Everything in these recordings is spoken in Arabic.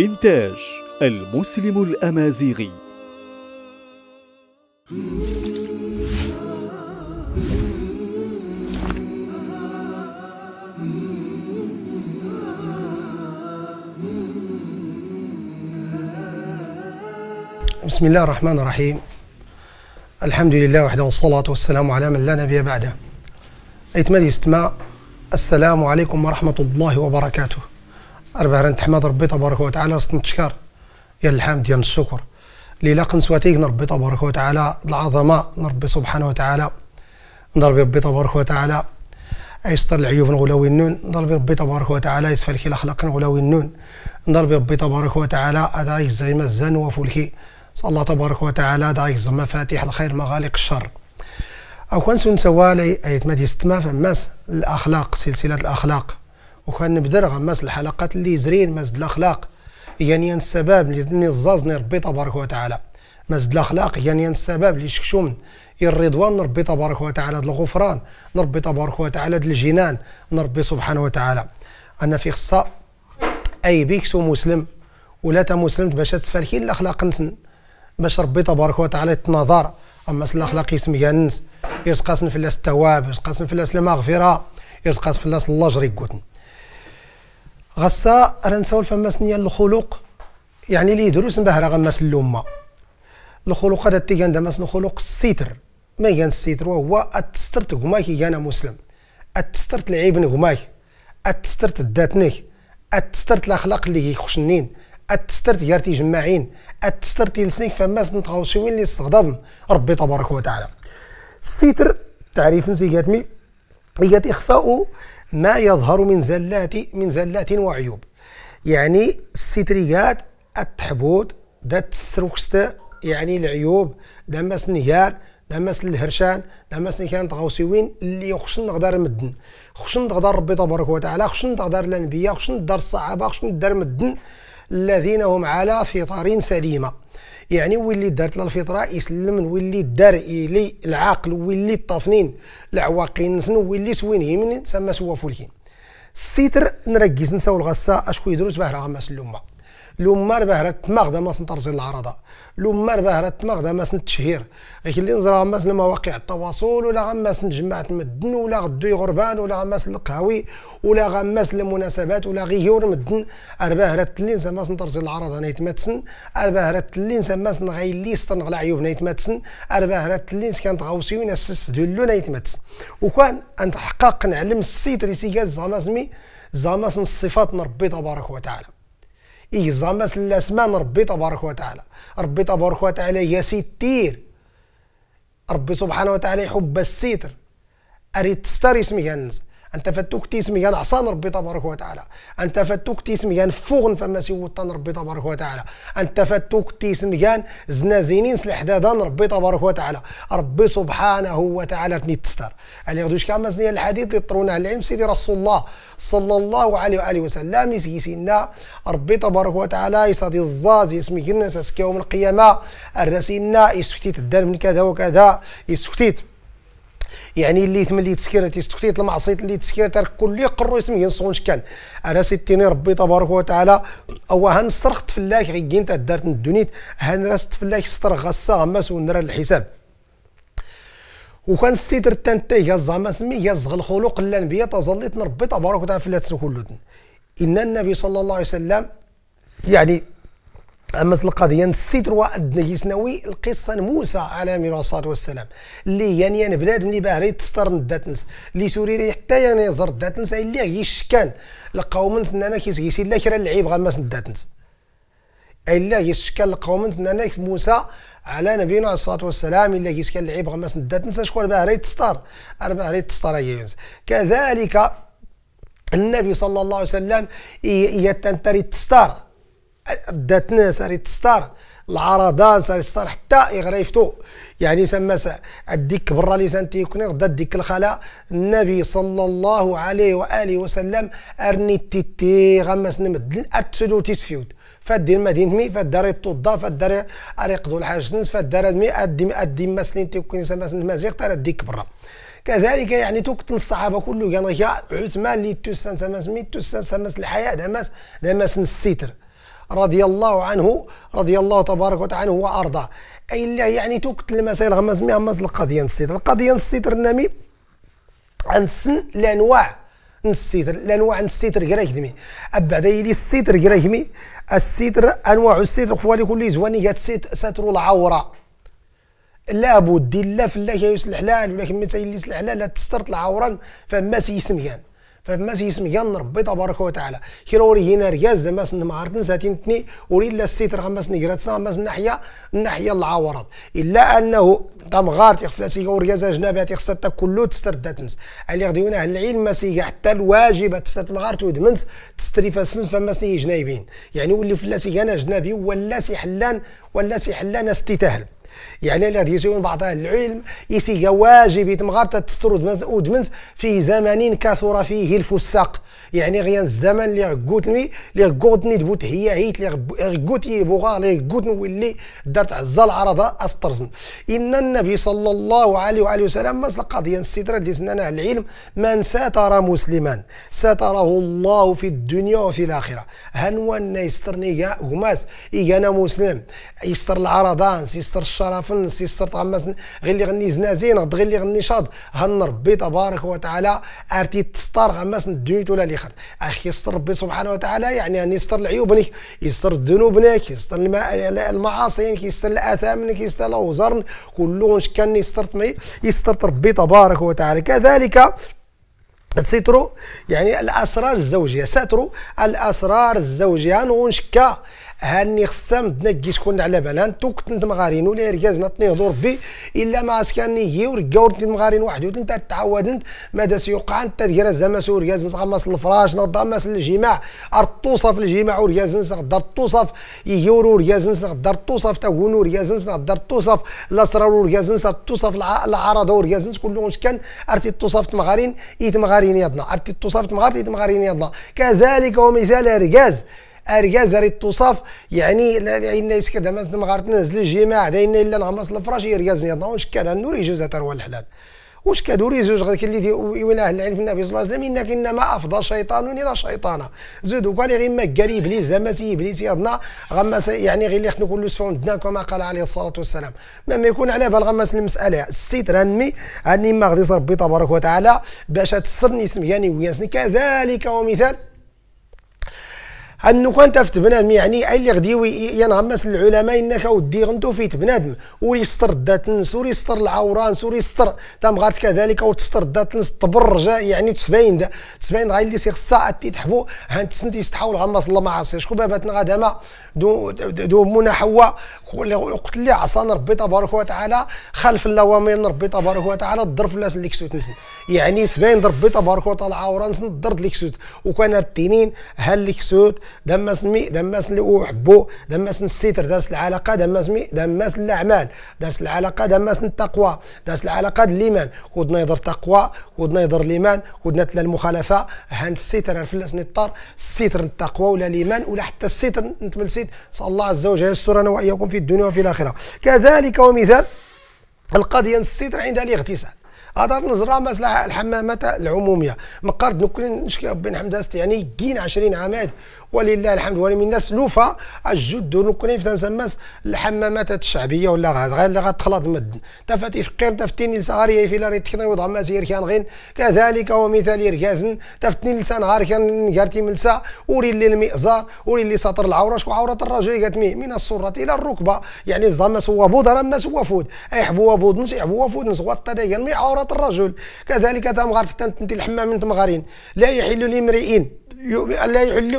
إنتاج المسلم الأمازيغي بسم الله الرحمن الرحيم الحمد لله وحده والصلاة والسلام على من لا نبي بعده أيتمادي استماع السلام عليكم ورحمة الله وبركاته رنت نتحمد ربي تبارك وتعالى رسنا التشكار يا الحمد ديال الشكر لا قنسواتيك نربي تبارك وتعالى العظمه نربي سبحانه وتعالى نربي ربي تبارك وتعالى يستر العيوب نغلاوي النون نربي ربي تبارك وتعالى يسفل كي الاخلاق نغلاوي النون نربي ربي تبارك وتعالى ادايك زي ما الزان وفلكي صلى الله تبارك وتعالى دايك مفاتيح الخير مغالق الشر او كان سنسوالي ايت ما ديستما فماس الاخلاق سلسله الاخلاق وكان نبدر غماس الحلقات اللي زرين مازد الاخلاق يعني السبب اللي الزازني ربي تبارك وتعالى مازد الاخلاق يعني السبب اللي شكشومن الرضوان نربي تبارك وتعالى الغفران نربي تبارك وتعالى الجنان نربي سبحانه وتعالى انا في خصا اي سو مسلم ولا تا مسلم باش تسفلكي الاخلاق نسن باش ربي تبارك وتعالى تنظر اما الاخلاق يسمي النس يرزقاسن في الناس التواب يرزقاسن في الناس المغفره في الناس الله جري قوتن غصا راه نساول فما الخلق يعني اللي يدروس نباه راه غماس اللومه الخلق هذا تيغان دماس الخلق الستر ما كان الستر وهو اتسترت كي انا مسلم اتسترت العيب هماك اتسترت الداتني اتسترت الاخلاق اللي يخشنين اتسترت يارتي جماعين اتسترت لسنيك فماس نتغاوشي وين اللي استغضب ربي تبارك وتعالى الستر تعريف زي كاتمي هي اخفاء ما يظهر من زلات من زلات وعيوب يعني الستريات التحبوط دات السروكست يعني العيوب داماس النهار داماس الهرشان داماس كان تغوصيوين اللي خشن نقدر مدن خشن نقدر ربي تبارك وتعالى خشن نقدر الانبياء خشن نقدر الصحابه خشن نقدر مدن الذين هم على فطار سليمه يعني ولي دارت الفطره يسلم ولي دار الي العاقل ولي طافنين العواقين نسنو ولي سويني من سما سوا فولكين السيتر نركز نساو الغصه اشكو يدرو صباح راه ما سلمه لو مار باهرة تماغدا ما سنترجي العرضة لو مار باهرة تماغدا ما سنتشهير غير اللي نزرع غماس مواقع التواصل ولا غماس جماعة مدن ولا غدوي غربان ولا غماس القهوي ولا غماس المناسبات ولا غيور مدن الباهرة تلين زعما سنترجي العرضة نيت ماتسن الباهرة تلين زعما سنغيلي سطن على عيوب نيت ماتسن الباهرة تلين كانت وين اسس دولو نيت ماتسن وكان تحقق نعلم السيد ريسي زعما سمي زعما الصفات من ربي تبارك وتعالى يجزا إيه، مثل اسمان ربي تبارك وتعالى ربي تبارك وتعالى يا ستير ربي سبحانه وتعالى يحب الستر اريد تستر اسمي ينزل انت فتوك تيسمي يان عصان ربي تبارك وتعالى انت فتوك تيسمي يان فوغن فما سيوطان ربي تبارك وتعالى انت فتوك تيسمي يان زنازينين سلحدادان ربي تبارك وتعالى ربي سبحانه وتعالى تني تستر اللي غدوش كاع مازني الحديث اللي طرونه العلم سيدي رسول الله صلى الله عليه واله وسلم سينا ربي تبارك وتعالى يصادي الزاز يسمي يسميكنا يوم القيامه الرسينا يسكتيت الدار من كذا وكذا يسكتيت يعني اللي ثم اللي تسكير تيستكتيت المعصيت اللي تسكير ترك كل يقرو اسم ينصونش كان انا ستيني ربي تبارك وتعالى او هان صرخت فلاك غي كين دارت ندونيت هان راست فلاك ستر غسا غماس ونرى الحساب وكان السيدر تنتي يا زعما سمي يزغ الخلق الانبياء تظليت نربي تبارك وتعالى فلات سكولتن ان النبي صلى الله عليه وسلم يعني اما القضيه نسيت روا الدنيسناوي القصه موسى عليه الصلاه والسلام اللي يعني يانيان بلاد ملي باه تستر نداتنس اللي سوريري حتى يعني زر داتنس اللي يشكان القوم نسنانا كيس يسير لا كره اللعيب غماس نداتنس الا يشكان القوم انا موسى على نبينا الصلاه والسلام الا يشكان اللعيب غماس نداتنس شكون باه تستر باه تستر يونس كذلك النبي صلى الله عليه وسلم يتنتري تستر داتنا ناس تستار العرضان صار يستار حتى يغريفتو يعني سما الديك برا لي سانتي كوني غدا ديك الخلا النبي صلى الله عليه واله وسلم ارني تيتي غمس نمد اتسلوتيس تيسفيود فدير مدينة مي فدار الطوضة فدار اريقدو الحاج نس فدار مي ادي ادي مسلين تيكون سما المزيغ ترى ديك برا كذلك يعني توكت الصحابه كله كان يعني عثمان لي توسان سما مي توسان سما الحياه دماس دماس الستر رضي الله عنه رضي الله تبارك وتعالى عنه وارضاه اي لا يعني توكتل المسائل غمز مي غمز القضيه نسيتر القضيه نسيتر عن سن الانواع نسيتر الانواع نسيتر كراكمي ابعد يلي السيتر كراكمي الستر انواع الستر خوالي كل زواني هاد ستر العوره لا بد لا الله كيسلح لا ولا مثلا تايلي لا لا تسترت العوره فما سيسميان فمسيسم يان ربي تبارك وتعالى كيروري هنا رياز زعما سن معرض ساتين تني وريد لا السيتر غمس نيغرات سان غمس نحيا نحيا العوارض الا انه تم غار تيغفلا سيغور رياز جنابها تيخصها كلو تستردات نس اللي غادي يوناه العلم مسي حتى الواجب تستت مغار ودمنس تستري فما فمسي جنايبين يعني ولي فلا انا جنابي ولا سي حلان ولا سي حلان استتهل يعني الذي يجون بعض العلم يسي واجب يتمغار تسترد ودمنس في زمان كثر فيه الفساق يعني غيان الزمن اللي غوتني اللي غوتني دبوت هي عيت اللي غوتي بوغا اللي غكوت نولي دارت عزه العرضه استرزن ان النبي صلى الله عليه وآله وسلم مس القضيه السدره اللي سنانا على العلم من ساتر مسلما ستره الله في الدنيا وفي الاخره ان يسترني يا غماس انا مسلم يستر العرضان يستر الشرف يستر طعماس غير اللي غني زنا زين غير اللي غني شاد هن ربي تبارك وتعالى ارتي تستر غماس الدنيا ولا اللي الاخر اخي يستر ربي سبحانه وتعالى يعني ان يستر لعيوبك يستر ذنوبك يستر المعاصي يستر الاثام منك يستر الاوزار كلهم كان يستر يستر ربي تبارك وتعالى كذلك ستروا يعني الاسرار الزوجيه ستروا الاسرار الزوجيه نونشكا هاني خصام تنقي شكون على بالها انتو كنت مغارين ولا رجازنا تنهضوا ربي الا ما اسكاني يجيو ركاو رتي مغارين واحد انت تعود انت ماذا سيوقع انت سو رجاز ورجاز ماس الفراش ماس الجماع توصف الجماع ورجاز غدار توصف يورو رجاز غدار توصف تاون رجاز غدار توصف الاسرار ورجاز توصف العرض ورجاز كلهم كان ارتي الطوصف تمغارين ايت مغارين يضنا ارتي الطوصف تمغارين ايت مغارين يضنا كذلك ومثال رجاز اركاز ريت توصاف يعني لان كذا ما غارت نزل الجماع داين الا نغمس الفراش يركاز واش كان النور يجوز تروى الحلال واش كادوري زوج غير اللي اهل العلم في النبي صلى الله عليه وسلم انك انما افضى شيطان الى شيطانا زود وكان غير يعني ما قال ابليس زعما سي ابليس يضنا غمس يعني غير اللي كل كلو سفوندنا كما قال عليه الصلاه والسلام ما ما يكون على بال غمس المساله السيد رانمي هاني ما غادي ربي تبارك وتعالى باش تسرني سمياني وياسني كذلك ومثال هاد كان تفت بنادم يعني اي اللي غادي ينغمس للعلماء انك ودي غنتو فيت بنادم ويستر الداتنس ويستر العوران ويستر غارت كذلك وتستر الداتنس تبرج يعني تسباين تسباين غاي اللي سيخ الساعه تيتحبو هانت سنتي يستحاول غمس الله ما عاصي شكون باباتنا غادا ما دو دو منى حواء قلت لي عصان ربي تبارك وتعالى خلف الاوامر ربي تبارك وتعالى الناس اللي كسوت نسن يعني سباين ربي تبارك وتعالى عوران سن اللي كسوت وكان التنين هل كسوت دم اسمي دم اسم وحبو دم اسم الستر درس العلاقه دم اسمي دم اسم الاعمال درس العلاقه دم اسم التقوى درس العلاقه الايمان ودنا يضر تقوى ودنا يضر الايمان ودنا تلا المخالفه هان الستر فلس الطار الستر التقوى ولا الايمان ولا حتى الستر نتملسيت نسال الله عز وجل انا واياكم في الدنيا وفي الاخره كذلك ومثال القضيه الستر عند الاغتسال هذا نزرا مصلحه الحمامات العموميه مقرد نكون نشكي الحمد لله يعني كين 20 عام ولله الحمد من الناس لوفا الجد نكون في تنسمس الحمامات الشعبيه ولا غير اللي غتخلط مد تفاتي فقير تفتيني لصغاريه في لاري تكنا وضع سير كان غين كذلك ومثال يركازن تفتني لسان غار كان نجارتي ملسا وري اللي المئزار وري اللي سطر العوره شكون عوره الرجل مي من الصرة الى الركبه يعني زعما سوا بودره ما سوا فود اي حبوا بودنس يحبوا فودنس وطا مي عوره الرجل كذلك تمغر تنتي الحمام من تمغارين لا يحل لامرئ لا يحل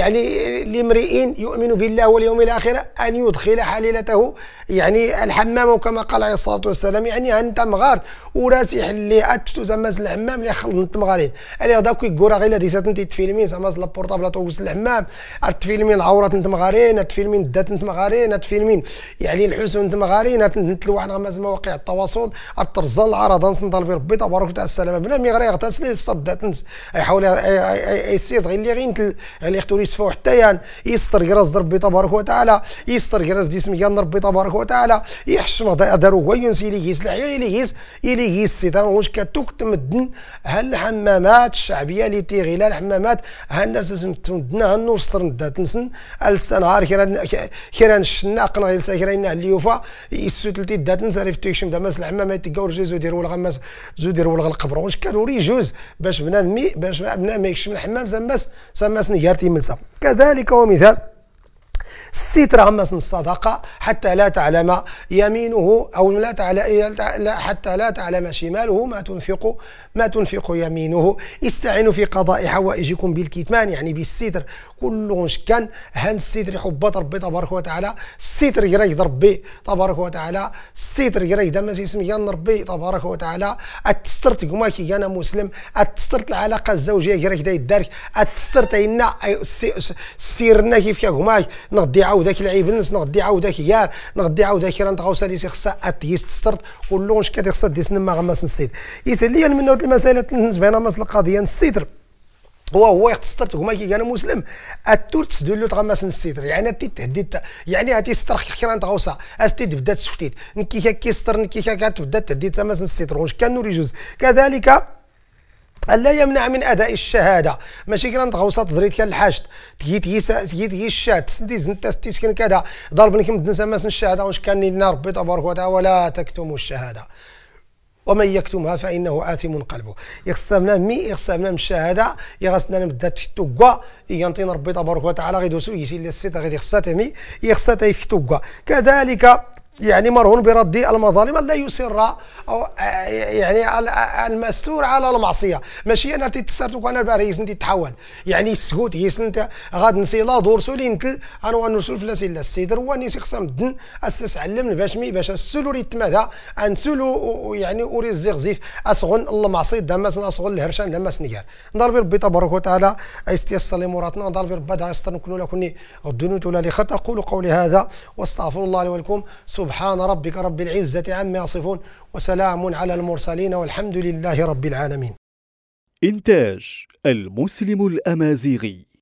يعني لامرئ يؤمن بالله واليوم الآخر أن يدخل حليلته يعني الحمام وكما قال عليه الصلاة والسلام يعني أنت مغار وراسي حلي أتتو زعما الحمام اللي خلط مغارين اللي غدا كيكورا غير هادي انت تفيلمين زعما لابورطابل توز الحمام تفيلمين العورات انت مغارين تفيلمين الذات انت مغارين تفيلمين يعني الحسن انت مغارين نتلوع على مواقع التواصل ترزل العرضان سنضل في ربي تبارك وتعالى السلامة بلا مي غير يغتسل يصب الذات يحاول يسير غير اللي غير يختو لي سفو حتى يان يعني يستر كراز ربي تبارك وتعالى يستر كراز ديسم يان ربي تبارك وتعالى يحشم دارو هو ينسي ليغيس لا يليغيس يليغيس السيطره واش كتوك تمدن ها الحمامات الشعبيه اللي غير الحمامات ها الناس تمدنا ها النور ستر ندات نسن السنهار كيران كيران الشناق نغيل ساكرين اليوفا يسوتلتي دات نساري فتيكشم داماس الحمامات تلقاو جي زو ديرو الغماس زو ديرو الغلق برونش كادوري جوز باش بنادمي باش بنادمي يكشم الحمام زعما سماس سماس نيارتي من صف كذلك ومثال الستر همس الصدقه حتى لا تعلم يمينه او لا تعلم حتى لا تعلم شماله ما تنفق ما تنفق يمينه استعينوا في قضاء حوائجكم بالكتمان يعني بالستر كل كان هان السيتر يحبات ربي تبارك وتعالى السيتر يريد ربي تبارك وتعالى السيتر يريد ما تيسمي يان ربي تبارك وتعالى التسترت كما كي انا مسلم التسترت العلاقه الزوجيه يريد يدارك التسترت اينا سيرنا كيف كما نغدي ذاك العيب نس نغدي ذاك يار نغدي عاوداك راه نتغوصا لي خصها اتيستسترت كل كان خصها ديسن ما غمس نسيت لي من هاد المسائل بالنسبه لنا القضيه نسيتر هو هو يقتصر هما كي كان مسلم التورت تسدو لو تغمس نسيتر يعني تي تهديت يعني هاتي ستر خيران تغوصا استي تبدا تسكتيت نكي كا كيستر نكي كا تبدا تهدي تماس نسيتر واش كان نوري كذلك لا يمنع من اداء الشهاده ماشي كي غوصه تزريت كان الحاج تجي تجي تجي تجي الشاد تسندي زنت كان كذا ضربني كم دنسا الشهاده واش كان لنا ربي تبارك وتعالى ولا تكتموا الشهاده ومن يكتمها فانه اثم قلبه يخصنا مي يخصنا من الشهاده يغسنا نبدا تكتوكا ينطينا ربي تبارك وتعالى غيدوسو لي السيت غيدي يخصها تمي يخصها تيفكتوكا كذلك يعني مرهون برد المظالم لا يسر او آه، يعني آه، المستور على المعصيه ماشي انا تيتسرت وانا باريس انت تحول يعني السكوت هي غاد نسي لا دور سولي نتل انا نسول فلا سي لا السيدر واني سي خصم دن اسس علمن باش مي باش السلو ريت ماذا انسلو يعني اوري الزغزيف اسغن المعصيه دما اسغن الهرشان دما سنيار نضرب ربي تبارك وتعالى استيصل مراتنا نضرب ربي هذا يستر نكون لكني غدوني تولا لي خطا اقول قولي هذا واستغفر الله لي ولكم سبحان ربك رب العزة عما يصفون وسلام على المرسلين والحمد لله رب العالمين إنتاج المسلم الأمازيغي